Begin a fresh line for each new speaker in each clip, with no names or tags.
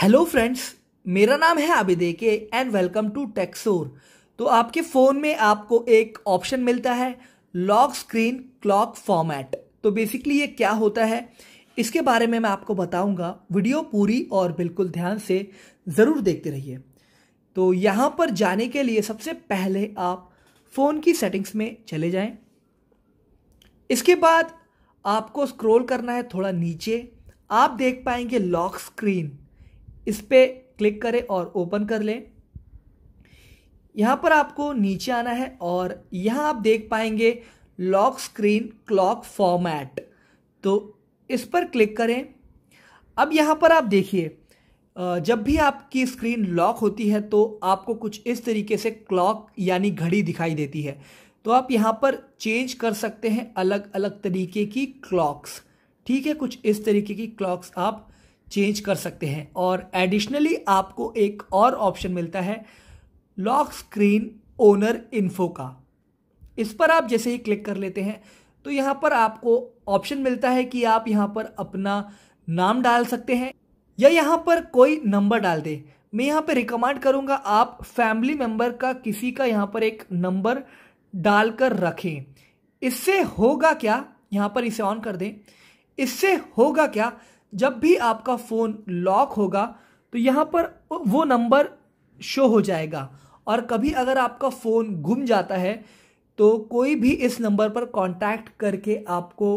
hello friends मेरा नाम है आबिदे के एंड वेलकम टू टेक्सोर तो आपके फ़ोन में आपको एक ऑप्शन मिलता है लॉक स्क्रीन क्लॉक फॉर्मेट तो बेसिकली ये क्या होता है इसके बारे में मैं आपको बताऊंगा वीडियो पूरी और बिल्कुल ध्यान से ज़रूर देखते रहिए तो यहाँ पर जाने के लिए सबसे पहले आप फ़ोन की सेटिंग्स में चले जाएं इसके बाद आपको स्क्रॉल करना है थोड़ा नीचे आप देख पाएंगे लॉक स्क्रीन इस पर क्लिक करें और ओपन कर लें यहाँ पर आपको नीचे आना है और यहाँ आप देख पाएंगे लॉक स्क्रीन क्लॉक फॉर्मेट तो इस पर क्लिक करें अब यहाँ पर आप देखिए जब भी आपकी स्क्रीन लॉक होती है तो आपको कुछ इस तरीके से क्लॉक यानी घड़ी दिखाई देती है तो आप यहाँ पर चेंज कर सकते हैं अलग अलग तरीके की क्लॉक्स ठीक है कुछ इस तरीके की क्लॉक्स आप चेंज कर सकते हैं और एडिशनली आपको एक और ऑप्शन मिलता है लॉक स्क्रीन ओनर इन्फो का इस पर आप जैसे ही क्लिक कर लेते हैं तो यहाँ पर आपको ऑप्शन मिलता है कि आप यहाँ पर अपना नाम डाल सकते हैं या यहाँ पर कोई नंबर डाल दें मैं यहाँ पर रिकमेंड करूँगा आप फैमिली मेम्बर का किसी का यहाँ पर एक नंबर डालकर रखें इससे होगा क्या यहाँ पर इसे ऑन कर दें इससे होगा क्या जब भी आपका फ़ोन लॉक होगा तो यहाँ पर वो नंबर शो हो जाएगा और कभी अगर आपका फ़ोन गुम जाता है तो कोई भी इस नंबर पर कांटेक्ट करके आपको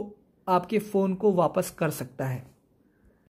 आपके फ़ोन को वापस कर सकता है